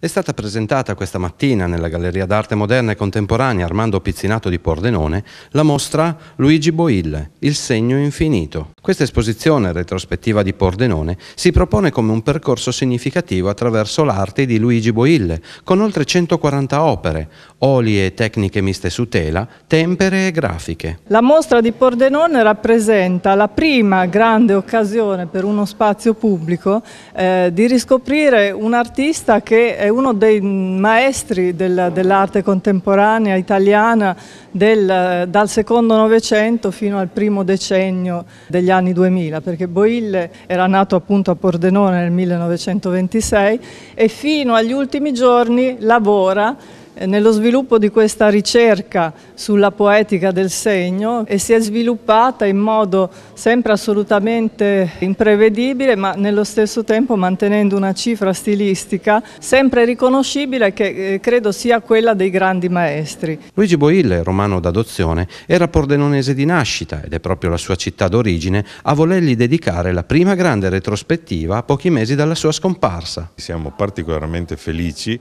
È stata presentata questa mattina nella Galleria d'Arte Moderna e Contemporanea Armando Pizzinato di Pordenone la mostra Luigi Boille, Il segno infinito. Questa esposizione retrospettiva di Pordenone si propone come un percorso significativo attraverso l'arte di Luigi Boille, con oltre 140 opere, oli e tecniche miste su tela, tempere e grafiche. La mostra di Pordenone rappresenta la prima grande occasione per uno spazio pubblico eh, di riscoprire un artista che eh, uno dei maestri del, dell'arte contemporanea italiana del, dal secondo novecento fino al primo decennio degli anni 2000, perché Boille era nato appunto a Pordenone nel 1926 e fino agli ultimi giorni lavora eh, nello sviluppo di questa ricerca sulla poetica del segno e si è sviluppata in modo sempre assolutamente imprevedibile ma nello stesso tempo mantenendo una cifra stilistica sempre riconoscibile che eh, credo sia quella dei grandi maestri. Luigi Boille, romano d'adozione, era pordenonese di nascita ed è proprio la sua città d'origine a volergli dedicare la prima grande retrospettiva a pochi mesi dalla sua scomparsa. Siamo particolarmente felici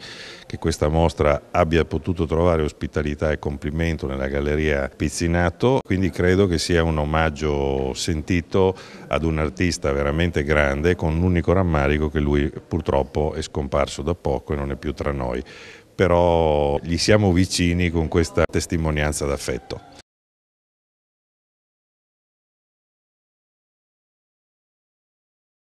che questa mostra abbia abbia potuto trovare ospitalità e complimento nella Galleria Pizzinato, quindi credo che sia un omaggio sentito ad un artista veramente grande con l'unico rammarico che lui purtroppo è scomparso da poco e non è più tra noi però gli siamo vicini con questa testimonianza d'affetto.